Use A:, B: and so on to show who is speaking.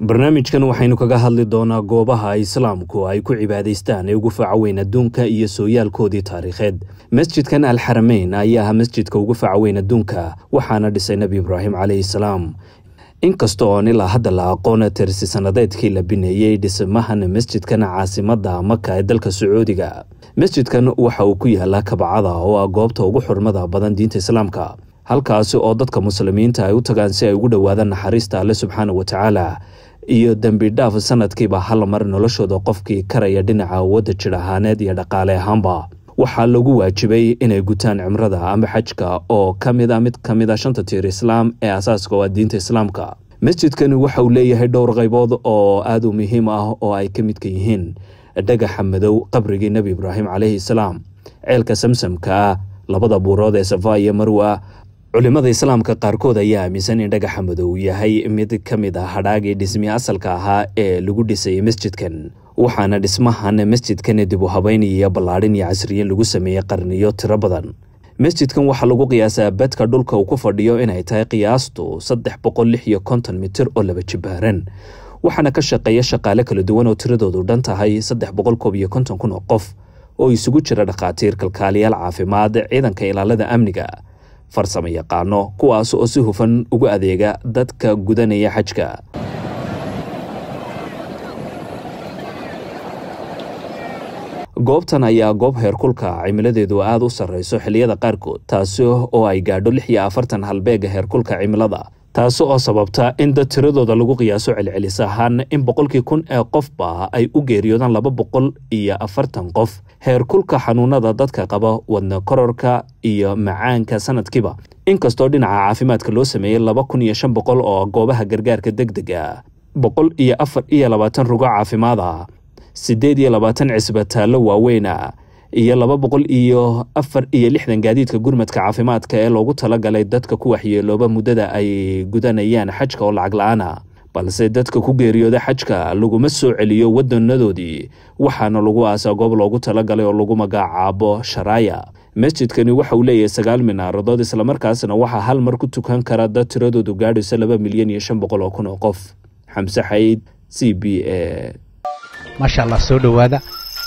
A: barnaamijkan waxaynu kaga hadli doonaa goobaha islaamku ay ku cibaadaystaan ee ugu faaca weyn adduunka iyo sooyaalkoodii taariikheed masjidkan alxarameyn ayaa ah masjidka ugu faaca weyn adduunka waxaana dhisay nebi ibraahim calayhi salaam inkasta oon ilaa hadda la aqoon tersi sannadeedkii la bineeyey dhismahan masjidkan caasimada maka ee dalka sacuudiga masjidkan waxa uu ku yaalaa kabacada oo ah goobta ugu xurmada badan diinta islaamka halkaasi oo dadka muslimiinta ay u tagaan si ay ugu dhowaadaan naxariista alle subxaana wa tacaala iyo dembidhaaf dhaaf hal mar noloshooda qofkii karaya dhinaca wadda jir ahaaneed iyo dhaqaale ahaanba waxaa lagu waajibay inay gutaan cimrada ama xajka oo ka mid a mid ka mid a shanta tiir islaam ee asaaska oo diinta islaamka masjidkani waxa uu leeyahay dhowr qaybood oo aada u muhiim ah oo ay ka midka yihiin dhagaxa madow qabrigii nebi ibraahim calayhi salaam ceelka samsamka labada buurood ee safa iyo marwa culimmada islaamka qaarkood ayaa aaminsan in dhagaxa madow yahay mid ka mid ah hadhaagii dhismi asalka ahaa ee lagu dhisay masjidkan waxaana dhismahan masjidkan dib u habeyn iyo ballaadhin iyo casriyin lagu sameeyey qarniyo tiro badan masjidkan waxaa lagu qiyaasaa badka dhulka uu ku fadhiyo inay tahay qiyaastu saddex boqol lix iyo konton mitir oo laba jibaaran waxaana ka shaqeeya shaqaale kala duwan oo tiradoodu dhan tahay saddex boqol koob iyo konton kun oo qof oo isugu jira dhakhaatiir kalkaaliyaal caafimaad ciidanka ilaalada amniga farsamo yaqaano kuwaas oo si hufan ugu adeega dadka gudanaya xajka goobtan ayaa goob heerkulka cimiladeedu aada u sarreyso xiliyada qaarkood taasi oo ay gaadho lix iyo afartan halbeega heerkulka cimilada taasi oo sababta in dad tiradooda lagu qiyaaso celcelis ahaan in boqolkii kun ee qofba ay u geeriyoodaan laba boqol iyo afartan qof heerkulka xanuunada dadka qaba wadna kororka iyo macaanka sanadkiiba inkastoo dhinaca caafimaadka loo sameeyey laba kun iyo shan boqol oo goobaha gargaarka deg dega boqol iyo afar iyo labaatan rugo caafimaad ah siddeed iyo labaatan cisbitaallo waaweyna ah iyo laba boqol iyo afar iyo lixdan gaadiidka gurmadka caafimaadka ee loogu talagalay dadka ku waxyeelooba muddada ay gudanayaan xajka oo lacag la-aana balse dadka ku geeriyooda xajka laguma soo celiyo wadanadoodii waxaana lagu aasaa goob loogu talagalay oo lagu magacaabo sharaaya masjidkani waxa uu leeyahay sagaal minaaradood islamarkaasna waxaa hal mar ku tukan kara dad tiradoodu gaadhayso laba milyan iyo shan boqol oo kun oo qof xamse xayd c b e
B: maasha allah soo dhowaada